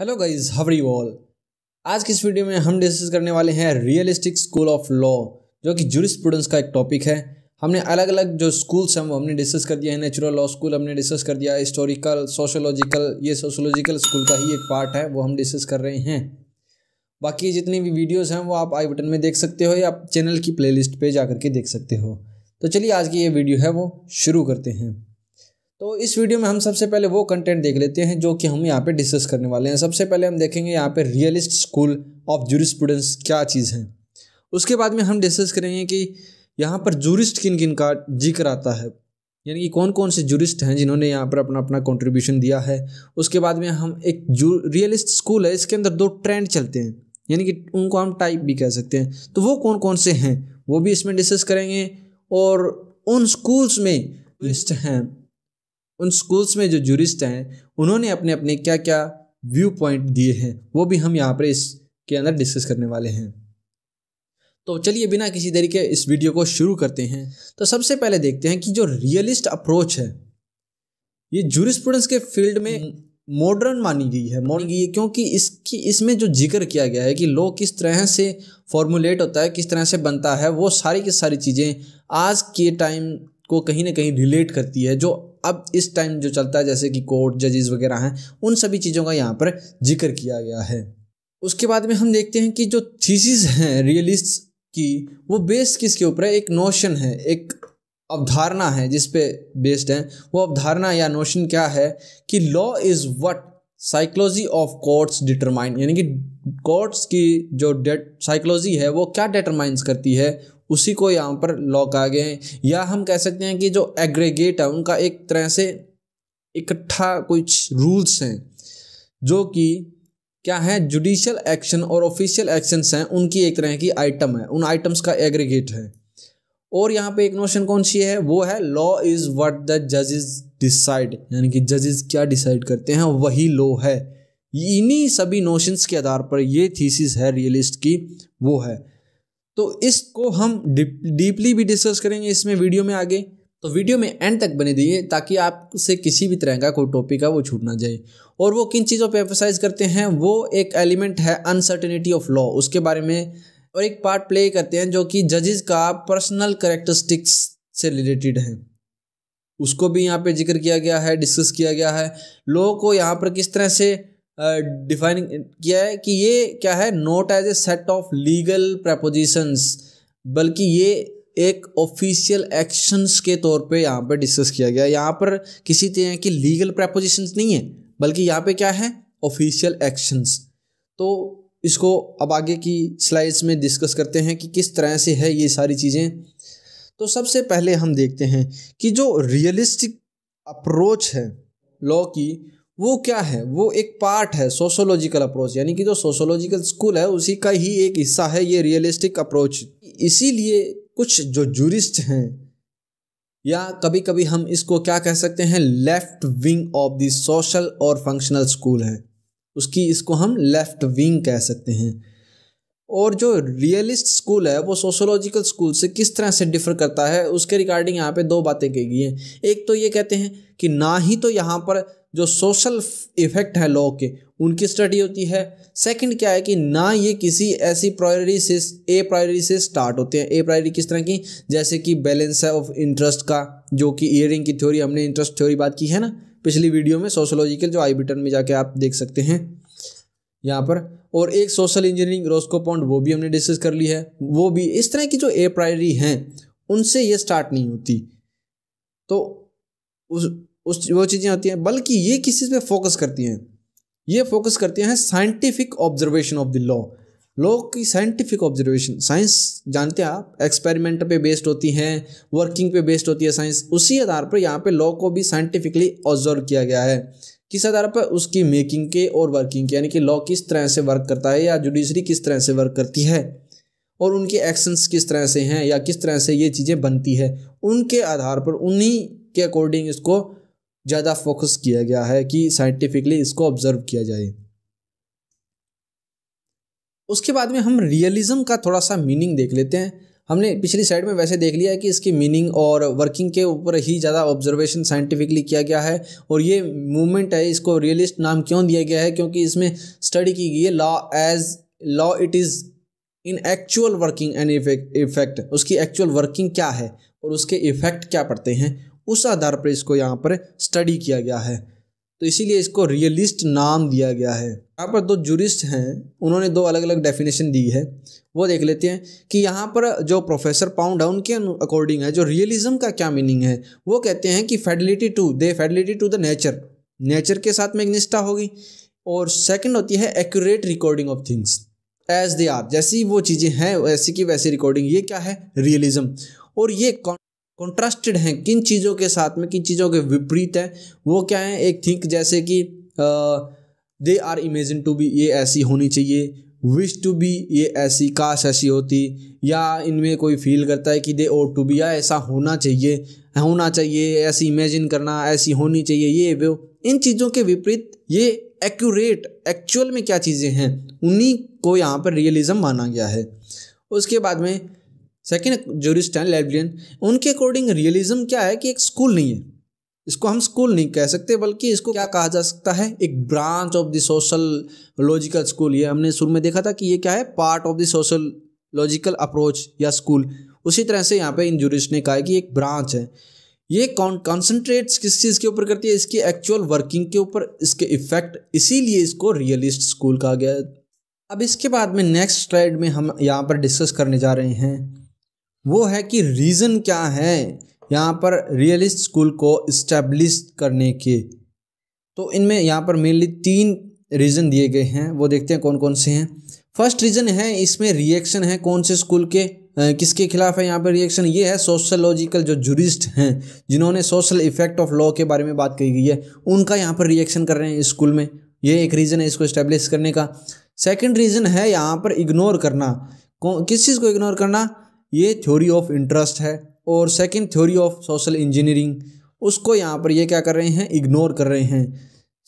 Hello guys हवरी wall आज की इस वीडियो में हम डिस्कस करने वाले हैं रियलिस्टिक स्कूल ऑफ लॉ जो कि जूरिस्प्रूडेंस का एक टॉपिक है हमने अलग अलग जो स्कूल्स हैं वो हमने डिस्कस कर दिया है नेचुरल लॉ स्कूल हमने डिस्कस कर दिया हिस्टोरिकल सोशोलॉजिकल ये सोशोलॉजिकल स्कूल का ही एक पार्ट है वो हम डिस्कस कर रहे हैं बाकी जितनी भी वीडियोज़ हैं वो आप आई बटन में देख सकते हो या आप चैनल की लिस्ट पे जा करके देख सकते हो तो चलिए आज की ये वीडियो है वो शुरू करते हैं तो इस वीडियो में हम सबसे पहले वो कंटेंट देख लेते हैं जो कि हम यहाँ पे डिस्कस करने वाले हैं सबसे पहले हम देखेंगे यहाँ पे रियलिस्ट स्कूल ऑफ जूरिस्टूडेंट्स क्या चीज़ है उसके बाद में हम डिस्कस करेंगे कि यहाँ पर जूरिस्ट किन किन का जिक्र आता है यानी कि कौन कौन से जूरिस्ट हैं जिन्होंने यहाँ पर अपना अपना कॉन्ट्रीब्यूशन दिया है उसके बाद में हम एक जू रियलिस्ट स्कूल है इसके अंदर दो ट्रेंड चलते हैं यानी कि उनको हम टाइप भी कह सकते हैं तो वो कौन कौन से हैं वो भी इसमें डिस्कस करेंगे और उन स्कूल्स में जूरिस्ट हैं उन स्कूल्स में जो जूरिस्ट हैं उन्होंने अपने अपने क्या क्या व्यू पॉइंट दिए हैं वो भी हम यहाँ पर इसके अंदर डिस्कस करने वाले हैं तो चलिए बिना किसी तरीके इस वीडियो को शुरू करते हैं तो सबसे पहले देखते हैं कि जो रियलिस्ट अप्रोच है ये जूरिस्प्रूडेंस के फील्ड में मॉडर्न हम्म। मानी गई है मॉडर्न गई है क्योंकि इसकी इसमें जो जिक्र किया गया है कि लॉ किस तरह से फॉर्मुलेट होता है किस तरह से बनता है वो सारी की सारी चीज़ें आज के टाइम को कहीं ना कहीं रिलेट करती है जो अब इस टाइम जो चलता है जैसे कि कोर्ट जजेस वगैरह हैं उन सभी चीज़ों का यहाँ पर जिक्र किया गया है उसके बाद में हम देखते हैं कि जो थीसिस हैं रियलिस्ट की वो बेस किसके ऊपर है एक नोशन है एक अवधारणा है जिस पे बेस्ड है वो अवधारणा या नोशन क्या है कि law is what psychology of courts determine यानी कि कोर्ट्स की जो डेट साइकोलॉजी है वो क्या डिटरमाइंस करती है उसी को यहाँ पर लॉ कहा गया है या हम कह सकते हैं कि जो एग्रीगेट है उनका एक तरह से इकट्ठा कुछ रूल्स हैं जो कि क्या है जुडिशियल एक्शन और ऑफिशियल एक्शंस हैं उनकी एक तरह की आइटम है उन आइटम्स का एग्रीगेट है और यहाँ पे एक नोशन कौन सी है वो है लॉ इज़ व्हाट द जजेस डिसाइड यानी कि जजेस क्या डिसाइड करते हैं वही लॉ है इन्हीं सभी नोशंस के आधार पर ये थीसिस है रियलिस्ट की वो है तो इसको हम डीपली भी डिस्कस करेंगे इसमें वीडियो में आगे तो वीडियो में एंड तक बने दिए ताकि आपसे किसी भी तरह का कोई टॉपिक है वो छूट ना जाए और वो किन चीज़ों पे एम्फोसाइज करते हैं वो एक एलिमेंट है अनसर्टेनिटी ऑफ लॉ उसके बारे में और एक पार्ट प्ले करते हैं जो कि जजेस का पर्सनल करेक्टरिस्टिक्स से रिलेटेड है उसको भी यहाँ पे जिक्र किया गया है डिस्कस किया गया है लॉ को यहाँ पर किस तरह से डिफाइनिंग किया है कि ये क्या है not as a set of legal propositions बल्कि ये एक ऑफिशियल एक्शंस के तौर पे यहाँ पर डिस्कस किया गया यहाँ पर किसी तरह की लीगल प्रपोजिशंस नहीं है बल्कि यहाँ पे क्या है ऑफिशियल एक्शंस तो इसको अब आगे की स्लाइड्स में डिस्कस करते हैं कि किस तरह से है ये सारी चीज़ें तो सबसे पहले हम देखते हैं कि जो रियलिस्टिक अप्रोच है लॉ की वो क्या है वो एक पार्ट है सोशोलॉजिकल अप्रोच यानी कि जो सोशोलॉजिकल स्कूल है उसी का ही एक हिस्सा है ये रियलिस्टिक अप्रोच इसीलिए कुछ जो जूरिस्ट हैं या कभी कभी हम इसको क्या कह सकते हैं left wing of the social और फंक्शनल स्कूल है उसकी इसको हम लेफ्ट विंग कह सकते हैं और जो रियलिस्ट स्कूल है वो सोशोलॉजिकल स्कूल से किस तरह से डिफर करता है उसके रिगार्डिंग यहाँ पे दो बातें कही गई हैं एक तो ये कहते हैं कि ना ही तो यहाँ पर जो सोशल इफेक्ट है लॉ के उनकी स्टडी होती है सेकंड क्या है कि ना ये किसी ऐसी प्रायोरिटी से ए प्रायोरिटी से स्टार्ट होते हैं ए प्रायोरिटी किस तरह की जैसे कि बैलेंस है ऑफ इंटरेस्ट का जो कि ईयरिंग की थ्योरी हमने इंटरेस्ट थ्योरी बात की है ना पिछली वीडियो में सोशोलॉजिकल जो आई बिटन में जाके आप देख सकते हैं यहाँ पर और एक सोशल इंजीनियरिंग रोस्को पॉइंट वो भी हमने डिस्कस कर ली है वो भी इस तरह की जो ए प्रायोरिटी हैं उनसे ये स्टार्ट नहीं होती तो उस उस वो चीज़ें होती हैं बल्कि ये किस चीज़ पर फोकस करती हैं ये फोकस करती हैं scientific observation of the law law की साइंटिफिक ऑब्जर्वेशन साइंस जानते हैं आप एक्सपेरिमेंट पे बेस्ड होती हैं वर्किंग पे बेस्ड होती है साइंस उसी आधार पर यहाँ पे लॉ को भी साइंटिफिकली ऑब्जर्व किया गया है किस आधार पर उसकी मेकिंग के और वर्किंग के यानी कि लॉ किस तरह से वर्क करता है या जुडिशरी किस तरह से वर्क करती है और उनके एक्शंस किस तरह से हैं या किस तरह से ये चीज़ें बनती है उनके आधार पर उन्हीं के अकॉर्डिंग इसको ज़्यादा फोकस किया गया है कि साइंटिफिकली इसको ऑब्ज़र्व किया जाए उसके बाद में हम रियलिज़म का थोड़ा सा मीनिंग देख लेते हैं हमने पिछली साइड में वैसे देख लिया है कि इसकी मीनिंग और वर्किंग के ऊपर ही ज़्यादा ऑब्जर्वेशन साइंटिफिकली किया गया है और ये मूवमेंट है इसको रियलिस्ट नाम क्यों दिया गया है क्योंकि इसमें स्टडी की गई है law as law it is in actual working and effect उसकी एक्चुअल वर्किंग क्या है और उसके इफेक्ट क्या पड़ते हैं उस आधार पर इसको यहाँ पर स्टडी किया गया है तो इसीलिए इसको रियलिस्ट नाम दिया गया है यहाँ पर दो जूरिस्ट हैं उन्होंने दो अलग अलग डेफिनेशन दी है वो देख लेते हैं कि यहाँ पर जो प्रोफेसर पाउंड है उनके अकॉर्डिंग है जो रियलिज्म का क्या मीनिंग है वो कहते हैं कि fidelity to the fidelity to the nature nature के साथ में एक निष्ठा होगी और सेकंड होती है accurate recording of things as they are जैसी वो चीज़ें हैं वैसी की वैसी रिकॉर्डिंग ये क्या है रियलिज्म और ये कौन कॉन्ट्रास्टेड हैं किन चीज़ों के साथ में किन चीज़ों के विपरीत हैं वो क्या है एक थिंक जैसे कि they are imagine to be ये ऐसी होनी चाहिए विश टू बी ये ऐसी काश ऐसी होती या इनमें कोई फील करता है कि दे ओ टू बी या ऐसा होना चाहिए होना चाहिए ऐसी इमेजिन करना ऐसी होनी चाहिए ये वो इन चीज़ों के विपरीत ये एक्यूरेट एक्चुअल में क्या चीज़ें हैं उन्हीं को यहाँ पर रियलिज़म माना गया है उसके बाद में सेकेंड हैं लाइब्रेरियन उनके अकॉर्डिंग रियलिज्म क्या है कि एक स्कूल नहीं है इसको हम स्कूल नहीं कह सकते बल्कि इसको क्या कहा जा सकता है एक branch of the social logical school ये हमने शुरू में देखा था कि ये क्या है part of the social logical approach या स्कूल उसी तरह से यहाँ पे इन जूरिस्ट ने कहा है कि एक ब्रांच है ये कौन कॉन्सेंट्रेट किस चीज़ के ऊपर करती है इसकी एक्चुअल वर्किंग के ऊपर इसके इफेक्ट इसीलिए इसको रियलिस्ट स्कूल कहा गया है अब इसके बाद में नेक्स्ट स्लाइड में हम यहाँ पर डिस्कस करने जा रहे हैं वो है कि रीज़न क्या है यहाँ पर रियलिस्ट स्कूल को इस्टेब्लिश करने के तो इनमें यहाँ पर मेनली तीन रीज़न दिए गए हैं वो देखते हैं कौन कौन से हैं फर्स्ट रीज़न है इसमें रिएक्शन है कौन से स्कूल के किसके खिलाफ है यहाँ पर रिएक्शन ये है सोशलॉजिकल जो जुरिस्ट हैं जिन्होंने सोशल इफेक्ट ऑफ लॉ के बारे में बात कही गई है उनका यहाँ पर रिएक्शन कर रहे हैं स्कूल में ये एक रीज़न है इसको इस्टेब्लिश करने का सेकेंड रीज़न है यहाँ पर इग्नोर करना किस चीज़ को इग्नोर करना ये थ्योरी ऑफ इंटरेस्ट है और second theory of social engineering उसको यहाँ पर ये क्या कर रहे हैं इग्नोर कर रहे हैं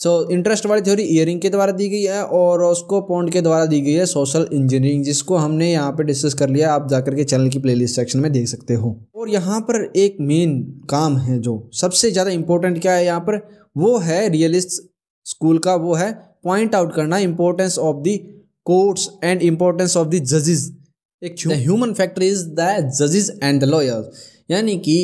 सो so, इंटरेस्ट वाली थ्योरी ईयरिंग के द्वारा दी गई है और उसको पॉन्ड के द्वारा दी गई है सोशल इंजीनियरिंग जिसको हमने यहाँ पर डिस्कस कर लिया आप जाकर के चैनल की प्लेलिस्ट सेक्शन में देख सकते हो और यहाँ पर एक मेन काम है जो सबसे ज़्यादा इंपॉर्टेंट क्या है यहाँ पर वो है रियलिस्ट स्कूल का वो है पॉइंट आउट करना importance of the courts and importance of the जजेस एक ह्यूमन फैक्टर इज द जजेस एंड द लॉयर्स यानी कि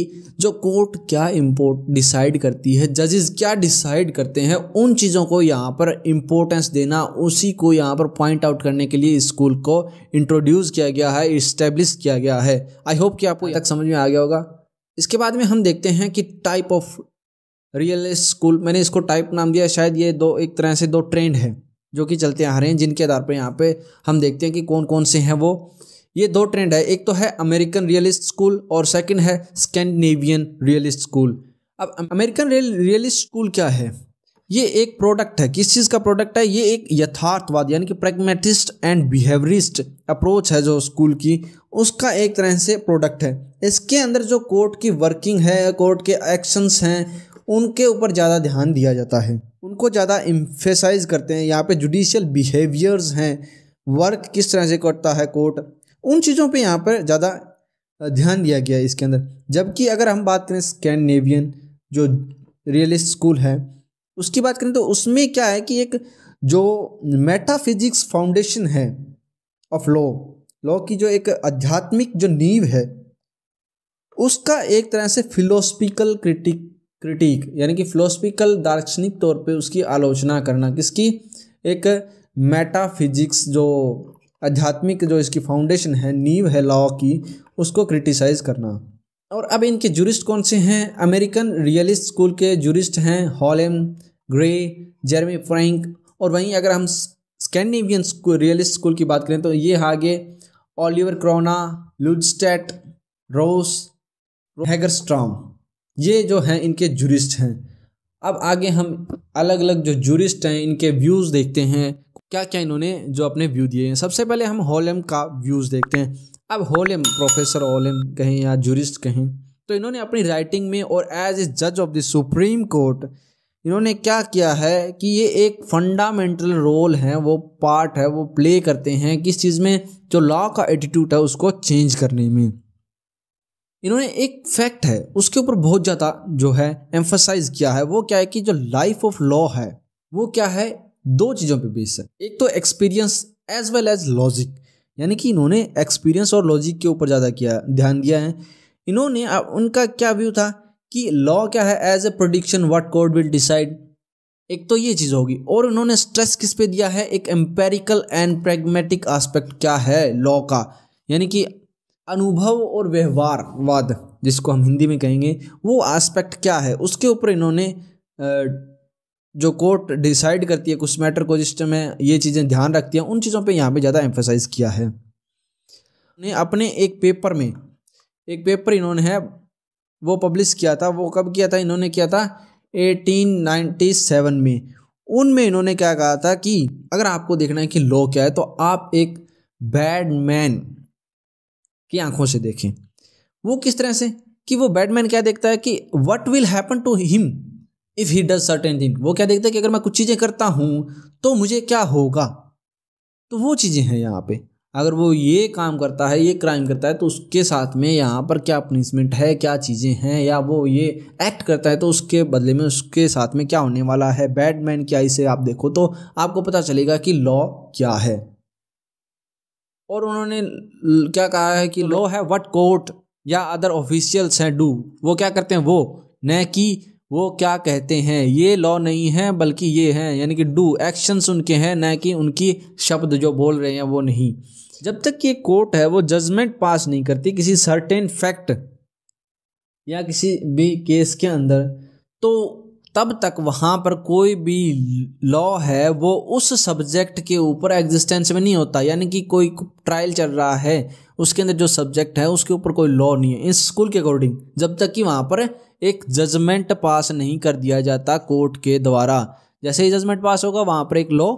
जो कोर्ट क्या इम्पोर्ट डिसाइड करती है जजेस क्या डिसाइड करते हैं उन चीज़ों को यहाँ पर इम्पोर्टेंस देना उसी को यहाँ पर पॉइंट आउट करने के लिए स्कूल को इंट्रोड्यूस किया गया है इस्टेब्लिश किया गया है आई होप कि आपको तक समझ में आ गया होगा इसके बाद में हम देखते हैं कि टाइप ऑफ रियल स्कूल मैंने इसको टाइप नाम दिया शायद ये दो एक तरह से दो ट्रेंड है जो कि चलते आ रहे हैं जिनके आधार पर यहाँ पे हम देखते हैं कि कौन कौन से हैं वो ये दो ट्रेंड है एक तो है अमेरिकन रियलिस्ट स्कूल और सेकंड है स्कैंडिनेवियन रियलिस्ट स्कूल अब अमेरिकन रियलिस्ट स्कूल क्या है ये एक प्रोडक्ट है किस चीज़ का प्रोडक्ट है ये एक यथार्थवाद यानी कि प्रेगमेटिस्ट एंड बिहेवरिस्ट अप्रोच है जो स्कूल की उसका एक तरह से प्रोडक्ट है इसके अंदर जो कोर्ट की वर्किंग है कोर्ट के एक्शंस हैं उनके ऊपर ज़्यादा ध्यान दिया जाता है उनको ज़्यादा इम्फेसाइज करते हैं यहाँ पे जुडिशियल बिहेवियर्स हैं वर्क किस तरह से करता है कोर्ट उन चीज़ों पे यहाँ पर ज़्यादा ध्यान दिया गया है इसके अंदर जबकि अगर हम बात करें स्कैंडनेवियन जो रियलिस्ट स्कूल है उसकी बात करें तो उसमें क्या है कि एक जो मेटाफिजिक्स फाउंडेशन है ऑफ लॉ लॉ की जो एक आध्यात्मिक जो नींव है उसका एक तरह से फिलोसफिकल क्रिटिक क्रिटिक यानी कि फिलोसफिकल दार्शनिक तौर पे उसकी आलोचना करना किसकी एक मेटाफिजिक्स जो आध्यात्मिक जो इसकी फाउंडेशन है नींव है लॉ की उसको क्रिटिसाइज़ करना और अब इनके जूरिस्ट कौन से हैं अमेरिकन रियलिस्ट स्कूल के जूरिस्ट हैं हॉलम ग्रे जेरमी फ्रैंक और वहीं अगर हम स्कैंडिनेवियन रियलिस्ट स्कूल की बात करें तो ये आगे ओलिवर क्रोना लुडस्टेट रोस हैगरस्ट्रॉम ये जो हैं इनके जूरिस्ट हैं अब आगे हम अलग अलग जो जूरिस्ट हैं इनके व्यूज़ देखते हैं क्या क्या इन्होंने जो अपने व्यू दिए हैं सबसे पहले हम होलम का व्यूज़ देखते हैं अब होलम प्रोफेसर हॉलम कहें या जूरिस्ट कहें तो इन्होंने अपनी राइटिंग में और एज ए जज ऑफ द सुप्रीम कोर्ट इन्होंने क्या किया है कि ये एक फंडामेंटल रोल है वो पार्ट है वो प्ले करते हैं किस चीज़ में जो लॉ का एटीट्यूड है उसको चेंज करने में इन्होंने एक फैक्ट है उसके ऊपर बहुत ज़्यादा जो है एम्फोसाइज किया है वो क्या है कि जो लाइफ ऑफ लॉ है वो क्या है दो चीज़ों पे बेस है एक तो experience as well as logic यानी कि इन्होंने एक्सपीरियंस और लॉजिक के ऊपर ज़्यादा किया ध्यान दिया है इन्होंने उनका क्या व्यू था कि लॉ क्या है as a prediction what court will decide एक तो ये चीज़ होगी और उन्होंने स्ट्रेस किस पे दिया है एक एम्पेरिकल एंड प्रेगमेटिक आस्पेक्ट क्या है लॉ का यानी कि अनुभव और व्यवहारवाद जिसको हम हिंदी में कहेंगे वो आस्पेक्ट क्या है उसके ऊपर इन्होंने जो कोर्ट डिसाइड करती है कुछ मैटर को जिस में ये चीज़ें ध्यान रखती हैं उन चीज़ों पे यहाँ पे ज़्यादा एम्फोसाइज किया है ने अपने एक पेपर में एक पेपर इन्होंने है वो पब्लिश किया था वो कब किया था इन्होंने किया था 1897 में उनमें इन्होंने क्या कहा था कि अगर आपको देखना है कि लॉ क्या है तो आप एक बैड मैन की आंखों से देखें वो किस तरह से कि वो बैडमैन क्या देखता है कि what will happen to him if he does certain thing वो क्या देखता है कि अगर मैं कुछ चीज़ें करता हूँ तो मुझे क्या होगा तो वो चीज़ें हैं यहाँ पे अगर वो ये काम करता है ये क्राइम करता है तो उसके साथ में यहाँ पर क्या पनिशमेंट है क्या चीज़ें हैं या वो ये एक्ट करता है तो उसके बदले में उसके साथ में क्या होने वाला है बैडमैन क्या इसे आप देखो तो आपको पता चलेगा कि लॉ क्या है और उन्होंने क्या कहा है कि लॉ तो है वट कोर्ट या अदर ऑफिशियल्स हैं डू वो क्या करते हैं वो न कि वो क्या कहते हैं ये लॉ नहीं है बल्कि ये है यानी कि डू एक्शंस उनके हैं ना कि उनकी शब्द जो बोल रहे हैं वो नहीं जब तक ये कोर्ट है वो जजमेंट पास नहीं करती किसी सर्टेन फैक्ट या किसी भी केस के अंदर तो तब तक वहाँ पर कोई भी लॉ है वो उस सब्जेक्ट के ऊपर एग्जिस्टेंस में नहीं होता यानी कि कोई ट्रायल चल रहा है उसके अंदर जो सब्जेक्ट है उसके ऊपर कोई लॉ नहीं है इस स्कूल के अकॉर्डिंग जब तक कि वहाँ पर एक जजमेंट पास नहीं कर दिया जाता कोर्ट के द्वारा जैसे ही जजमेंट पास होगा वहाँ पर एक लॉ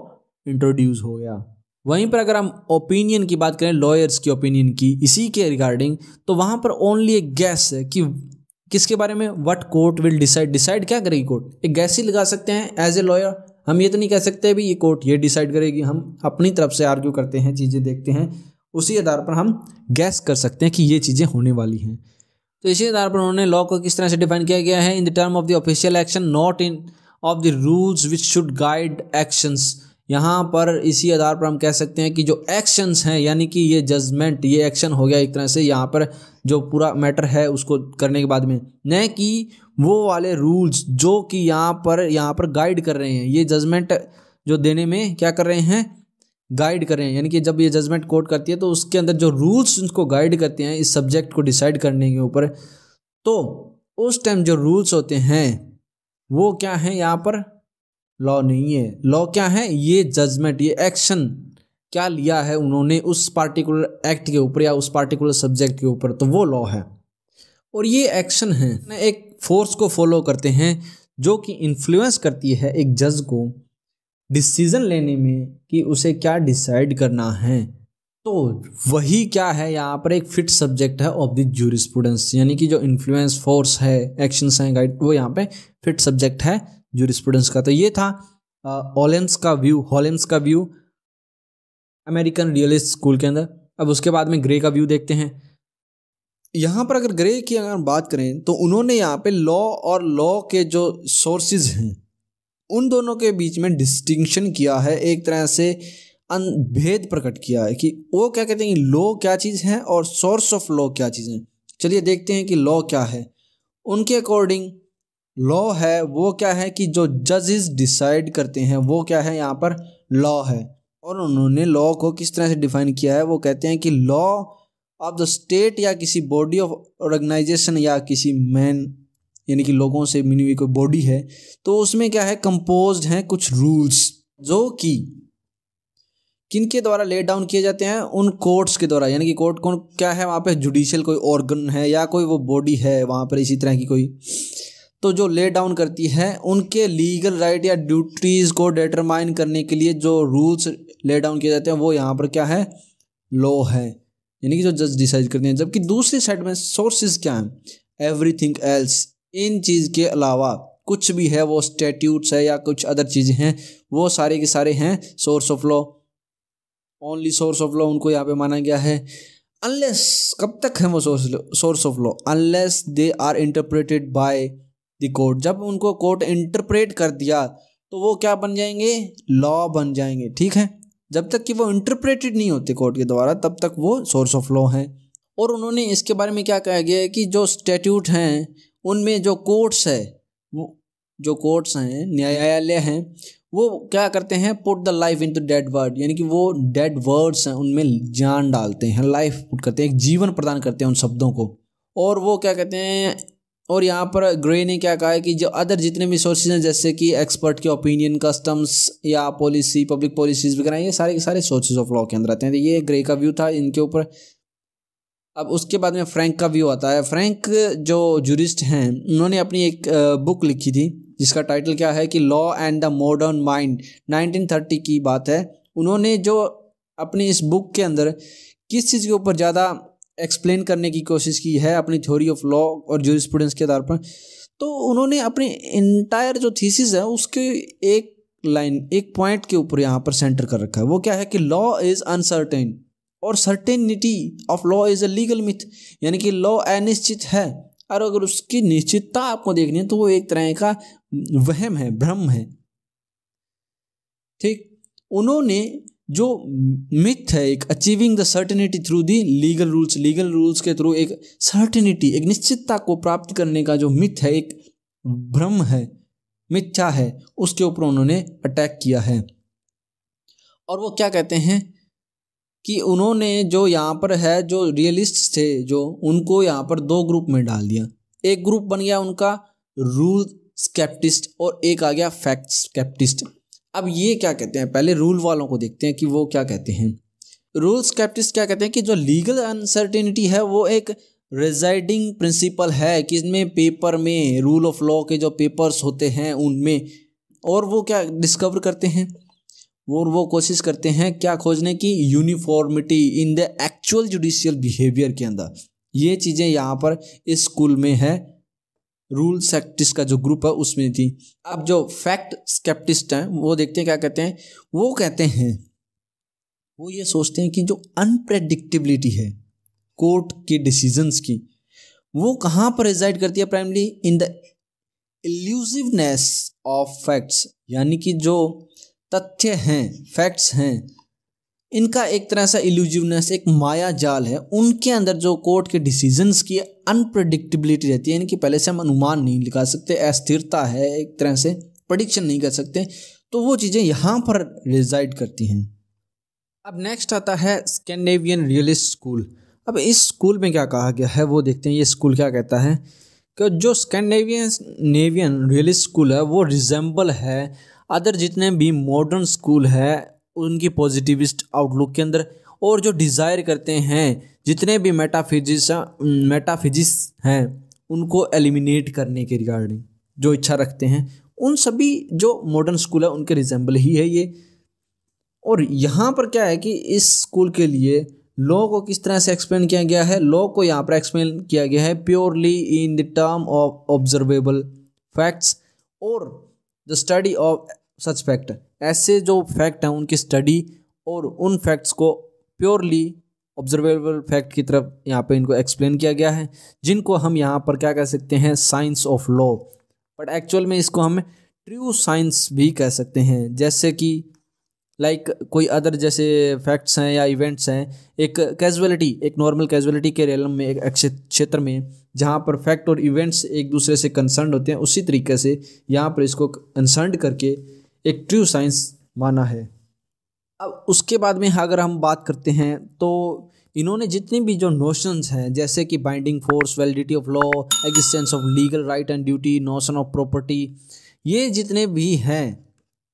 इंट्रोड्यूस हो गया वहीं पर अगर हम ओपिनियन की बात करें लॉयर्स की ओपिनियन की इसी के रिगार्डिंग तो वहाँ पर ओनली एक गैस है कि किसके बारे में what court will decide decide क्या करेगी कोर्ट एक गैस ही लगा सकते हैं एज ए लॉयर हम ये तो नहीं कह सकते भी ये कोर्ट ये डिसाइड करेगी हम अपनी तरफ से आर्ग्यू करते हैं चीज़ें देखते हैं उसी आधार पर हम गैस कर सकते हैं कि ये चीज़ें होने वाली हैं तो इसी आधार पर उन्होंने लॉ को किस तरह से डिफाइन किया गया है in the term of the official action not in of the rules which should guide actions यहाँ पर इसी आधार पर हम कह सकते हैं कि जो एक्शंस हैं यानी कि ये जजमेंट ये एक्शन हो गया एक तरह से यहाँ पर जो पूरा मैटर है उसको करने के बाद में न कि वो वाले रूल्स जो कि यहाँ पर यहाँ पर गाइड कर रहे हैं ये जजमेंट जो देने में क्या कर रहे हैं गाइड करें यानी कि जब ये जजमेंट कोर्ट करती है तो उसके अंदर जो रूल्स उनको गाइड करते हैं इस सब्जेक्ट को डिसाइड करने के ऊपर तो उस टाइम जो रूल्स होते हैं वो क्या है यहाँ पर लॉ नहीं है लॉ क्या है ये जजमेंट ये एक्शन क्या लिया है उन्होंने उस पार्टिकुलर एक्ट के ऊपर या उस पार्टिकुलर सब्जेक्ट के ऊपर तो वो लॉ है और ये एक्शन है एक फोर्स को फॉलो करते हैं जो कि इन्फ्लुएंस करती है एक जज को डिसीज़न लेने में कि उसे क्या डिसाइड करना है तो वही क्या है यहाँ पर एक फिट सब्जेक्ट है ऑफ द जूरिस्पूडेंस यानी कि जो इन्फ्लुएंस फोर्स है एक्शंस हैं गाइड वो यहाँ पे फिट सब्जेक्ट है जूरिस्पूडेंस का तो ये था ऑलेंस का व्यू हॉलेंस का व्यू अमेरिकन रियलिस्ट स्कूल के अंदर अब उसके बाद में ग्रे का व्यू देखते हैं यहाँ पर अगर ग्रे की अगर बात करें तो उन्होंने यहाँ पे लॉ और लॉ के जो सोर्सेज हैं उन दोनों के बीच में डिस्टिंक्शन किया है एक तरह से अनभेद प्रकट किया है कि वो क्या कहते हैं लॉ क्या चीज़ है और सोर्स ऑफ लॉ क्या चीज़ है चलिए देखते हैं कि लॉ क्या है उनके अकॉर्डिंग लॉ है वो क्या है कि जो जजेस डिसाइड करते हैं वो क्या है यहाँ पर लॉ है और उन्होंने लॉ को किस तरह से डिफाइन किया है वो कहते हैं कि लॉ ऑफ द स्टेट या किसी बॉडी ऑफ ऑर्गेनाइजेशन या किसी मैन यानी कि लोगों से मिनी हुई कोई बॉडी है तो उसमें क्या है कंपोज हैं कुछ रूल्स जो कि किन के द्वारा ले डाउन किए जाते हैं उन कोर्ट्स के द्वारा यानी कि कोर्ट कौन क्या है वहाँ पे जुडिशियल कोई ऑर्गन है या कोई वो बॉडी है वहाँ पर इसी तरह की कोई तो जो ले डाउन करती है उनके लीगल राइट या ड्यूटीज़ को डिटरमाइन करने के लिए जो रूल्स ले डाउन किए जाते हैं वो यहाँ पर क्या है लॉ है यानी कि जो जज डिसाइड करते हैं जबकि दूसरी साइड में सोर्सेज क्या हैं थिंग एल्स इन चीज़ के अलावा कुछ भी है वो स्टेट्यूट्स है या कुछ अदर चीज़ें हैं वो सारे के सारे हैं source of law only source of law उनको यहाँ पे माना गया है अनलेस कब तक है वो source source of law unless they are interpreted by the court जब उनको कोर्ट इंटरप्रेट कर दिया तो वो क्या बन जाएंगे लॉ बन जाएंगे ठीक है जब तक कि वो इंटरप्रेटेड नहीं होते कोर्ट के द्वारा तब तक वो सोर्स ऑफ लॉ हैं और उन्होंने इसके बारे में क्या कहा गया है कि जो स्टेट्यूट हैं उनमें जो कोर्ट्स है वो जो कोर्ट्स हैं न्यायालय हैं वो क्या करते हैं put the life into dead word यानी कि वो डेड वर्ड्स हैं उनमें जान डालते हैं लाइफ पुट करते हैं एक जीवन प्रदान करते हैं उन शब्दों को और वो क्या कहते हैं और यहाँ पर ग्रे ने क्या कहा है कि जो अदर जितने भी सोर्सेज हैं जैसे कि एक्सपर्ट के ओपिनियन कस्टम्स या पॉलिसी पब्लिक पॉलिसीज वगैरह ये सारे के सारे सोर्सेज ऑफ लॉ के अंदर आते हैं तो ये ग्रे का व्यू था इनके ऊपर अब उसके बाद में फ्रैंक का व्यू आता है फ्रैंक जो जूरिस्ट हैं उन्होंने अपनी एक बुक लिखी थी जिसका टाइटल क्या है कि law and the modern mind 1930 की बात है उन्होंने जो अपनी इस बुक के अंदर किस चीज़ के ऊपर ज़्यादा एक्सप्लेन करने की कोशिश की है अपनी थ्योरी ऑफ लॉ और जूरिस्प्रूडेंस के आधार पर तो उन्होंने अपनी इंटायर जो थीसिस है उसके एक लाइन एक पॉइंट के ऊपर यहाँ पर सेंटर कर रखा है वो क्या है कि लॉ इज़ अनसर्टेन और certainty of law is a legal myth यानी कि लॉ अनिश्चित है और अगर उसकी निश्चितता आपको देखनी है तो वो एक तरह का वहम है भ्रम है ठीक उन्होंने जो मिथ है एक achieving the certainty through the legal rules legal rules के थ्रू एक सर्टेनिटी एक निश्चितता को प्राप्त करने का जो मिथ है एक भ्रम है मिथ्या है उसके ऊपर उन्होंने अटैक किया है और वो क्या कहते हैं कि उन्होंने जो यहाँ पर है जो रियलिस्ट थे जो उनको यहाँ पर दो ग्रुप में डाल दिया एक ग्रुप बन गया उनका रूल स्केप्टिस्ट और एक आ गया फैक्ट स्केप्टिस्ट अब ये क्या कहते हैं पहले रूल वालों को देखते हैं कि वो क्या कहते हैं रूल स्केप्टिस्ट क्या कहते हैं कि जो लीगल अनसर्टिनिटी है वो एक रिजाइडिंग प्रिंसिपल है कि इसमें पेपर में रूल ऑफ लॉ के जो पेपर्स होते हैं उनमें और वो क्या डिस्कवर करते हैं और वो कोशिश करते हैं क्या खोजने की uniformity in the actual judicial behaviour के अंदर ये चीज़ें यहाँ पर इस स्कूल में है रूल सेक्टिस का जो ग्रुप है उसमें थी अब जो फैक्ट स्केप्टिस्ट हैं वो देखते हैं क्या कहते हैं वो कहते हैं वो ये सोचते हैं कि जो अनप्रेडिक्टेबिलिटी है कोर्ट के डिसीजंस की वो कहाँ पर रिजाइड करती है primarily in the elusiveness of facts यानी कि जो तथ्य हैं फैक्ट्स हैं इनका एक तरह सा इल्यूजिवनेस एक माया जाल है उनके अंदर जो कोर्ट के डिसीजंस की अनप्रडिक्टेबिलिटी रहती है इनकी पहले से हम अनुमान नहीं लगा सकते अस्थिरता है एक तरह से प्रडिक्शन नहीं कर सकते तो वो चीज़ें यहाँ पर रिजाइड करती हैं अब नेक्स्ट आता है स्कैंडेवियन रियलिस्ट स्कूल अब इस स्कूल में क्या कहा गया है वो देखते हैं ये स्कूल क्या कहता है कि जो स्कैंडेवियन नेवियन रियलिस्ट स्कूल है वो रिजेंबल है अदर जितने भी मॉडर्न स्कूल है उनकी पॉजिटिविस्ट आउटलुक के अंदर और जो डिज़ायर करते हैं जितने भी मेटाफिजिस मेटाफिजिस हैं उनको एलिमिनेट करने के रिगार्डिंग जो इच्छा रखते हैं उन सभी जो मॉडर्न स्कूल है उनके रिजेंबल ही है ये और यहाँ पर क्या है कि इस स्कूल के लिए लॉ को किस तरह से एक्सप्लेन किया गया है लॉ को यहाँ पर एक्सप्लेन किया गया है purely in the term of observable facts और the study of such fact ऐसे जो फैक्ट हैं उनकी स्टडी और उन फैक्ट्स को प्योरली ऑब्जर्वेबल फैक्ट की तरफ यहाँ पे इनको एक्सप्लेन किया गया है जिनको हम यहाँ पर क्या कह सकते हैं science of law but actual में इसको हम ट्रू साइंस भी कह सकते हैं जैसे कि लाइक like, कोई अदर जैसे फैक्ट्स हैं या इवेंट्स हैं एक कैजुअलिटी एक नॉर्मल कैजुअलिटी के रेलम में एक क्षेत्र में जहाँ पर फैक्ट और इवेंट्स एक दूसरे से कंसर्न होते हैं उसी तरीके से यहाँ पर इसको कंसर्न करके एक ट्रू साइंस माना है अब उसके बाद में अगर हम बात करते हैं तो इन्होंने जितनी भी जो नोशंस हैं जैसे कि binding force validity of law existence of legal right and duty notion of property ये जितने भी हैं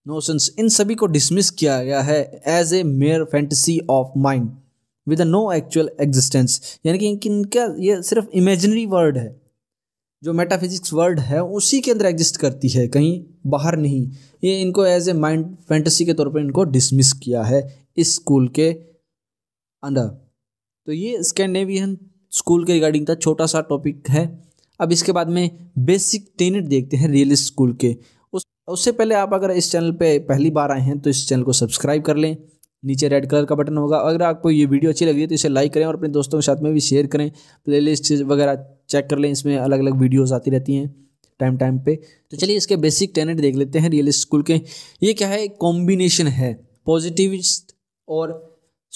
नोशंस इन सभी को डिसमिस किया गया है as a mere fantasy of mind with no actual existence यानी कि इनका ये सिर्फ इमेजनरी वर्ड है जो मेटाफिजिक्स वर्ड है उसी के अंदर एग्जिस्ट करती है कहीं बाहर नहीं ये इनको एज ए माइंड फैंटेसी के तौर पर इनको डिसमिस किया है इस स्कूल के अंदर तो ये स्कैंडेवियन स्कूल के रिगार्डिंग था छोटा सा टॉपिक है अब इसके बाद में बेसिक टेनेट देखते हैं रियलिस्ट स्कूल के उस उससे पहले आप अगर इस चैनल पे पहली बार आए हैं तो इस चैनल को सब्सक्राइब कर लें नीचे रेड कलर का बटन होगा अगर आपको ये वीडियो अच्छी लगी है तो इसे लाइक करें और अपने दोस्तों के साथ में भी शेयर करें प्लेलिस्ट वगैरह चेक कर लें इसमें अलग अलग वीडियोज़ आती रहती हैं टाइम टाइम पे तो चलिए इसके बेसिक टेनेंट देख लेते हैं रियल स्कूल के ये क्या है कॉम्बिनेशन है पॉजिटिविस्ट और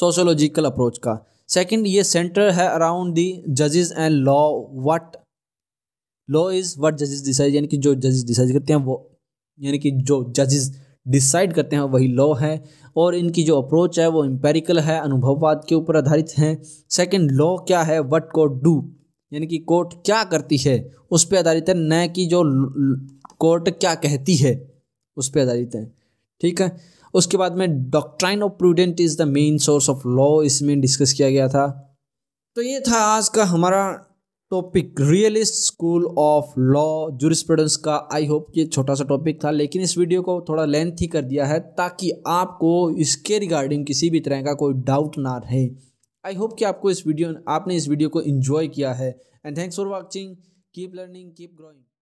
सोशोलॉजिकल अप्रोच का सेकंड ये सेंटर है अराउंड दी जजेस and law what law is what जजेस डिसाइड यानी कि जो जजेस डिसाइड करते हैं वो यानी कि जो जजेस डिसाइड करते हैं वही लॉ है और इनकी जो अप्रोच है वो एम्पेरिकल है अनुभववाद के ऊपर आधारित हैं सेकंड लॉ क्या है वट कोर्ट डू यानी कि कोर्ट क्या करती है उस पर आधारित है न कि जो कोर्ट क्या कहती है उस पर आधारित है ठीक है उसके बाद में doctrine of precedent is the main source of law इसमें डिस्कस किया गया था तो ये था आज का हमारा topic realist school of law jurisprudence का आई होप कि छोटा सा टॉपिक था लेकिन इस वीडियो को थोड़ा लेंथ ही कर दिया है ताकि आपको इसके रिगार्डिंग किसी भी तरह का कोई डाउट ना रहे आई होप कि आपको इस वीडियो आपने इस वीडियो को इन्जॉय किया है and thanks for watching keep learning keep growing